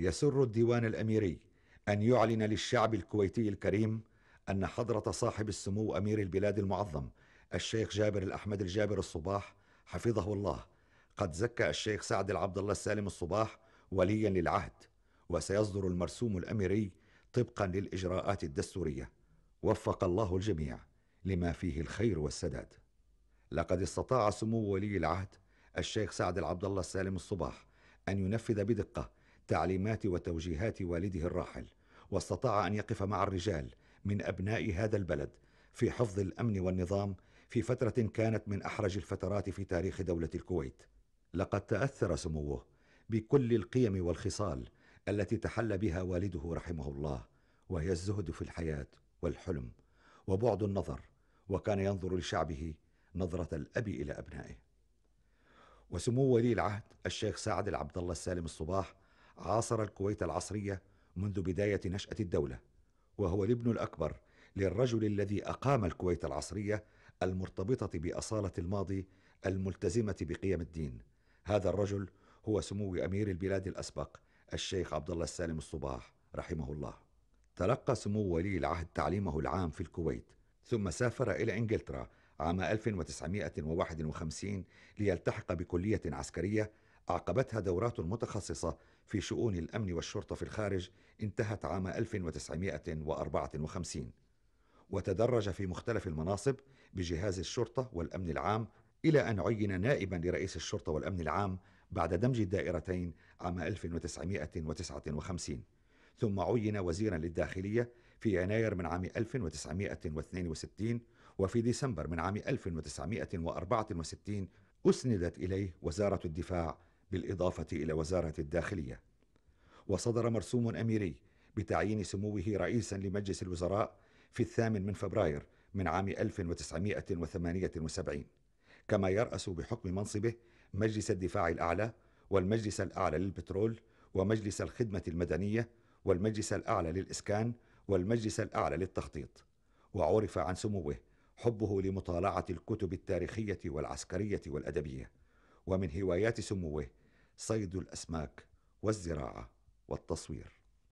يسر الديوان الاميري ان يعلن للشعب الكويتي الكريم ان حضره صاحب السمو امير البلاد المعظم الشيخ جابر الاحمد الجابر الصباح حفظه الله قد زكى الشيخ سعد العبد الله السالم الصباح وليا للعهد وسيصدر المرسوم الاميري طبقا للاجراءات الدستوريه وفق الله الجميع لما فيه الخير والسداد لقد استطاع سمو ولي العهد الشيخ سعد العبد الله السالم الصباح ان ينفذ بدقه تعليمات وتوجيهات والده الراحل واستطاع ان يقف مع الرجال من ابناء هذا البلد في حفظ الامن والنظام في فتره كانت من احرج الفترات في تاريخ دوله الكويت لقد تاثر سموه بكل القيم والخصال التي تحلى بها والده رحمه الله وهي الزهد في الحياه والحلم وبعد النظر وكان ينظر لشعبه نظره الاب الى ابنائه وسمو ولي العهد الشيخ سعد العبد الله السالم الصباح عاصر الكويت العصرية منذ بداية نشأة الدولة وهو الابن الأكبر للرجل الذي أقام الكويت العصرية المرتبطة بأصالة الماضي الملتزمة بقيم الدين هذا الرجل هو سمو أمير البلاد الأسبق الشيخ عبد الله السالم الصباح رحمه الله تلقى سمو ولي العهد تعليمه العام في الكويت ثم سافر إلى إنجلترا عام 1951 ليلتحق بكلية عسكرية عقبتها دورات متخصصة في شؤون الأمن والشرطة في الخارج انتهت عام 1954 وتدرج في مختلف المناصب بجهاز الشرطة والأمن العام إلى أن عين نائبا لرئيس الشرطة والأمن العام بعد دمج الدائرتين عام 1959 ثم عين وزيرا للداخلية في يناير من عام 1962 وفي ديسمبر من عام 1964 أسندت إليه وزارة الدفاع بالإضافة إلى وزارة الداخلية وصدر مرسوم أميري بتعيين سموه رئيسا لمجلس الوزراء في الثامن من فبراير من عام 1978 كما يرأس بحكم منصبه مجلس الدفاع الأعلى والمجلس الأعلى للبترول ومجلس الخدمة المدنية والمجلس الأعلى للإسكان والمجلس الأعلى للتخطيط وعرف عن سموه حبه لمطالعة الكتب التاريخية والعسكرية والأدبية ومن هوايات سموه صيد الاسماك والزراعه والتصوير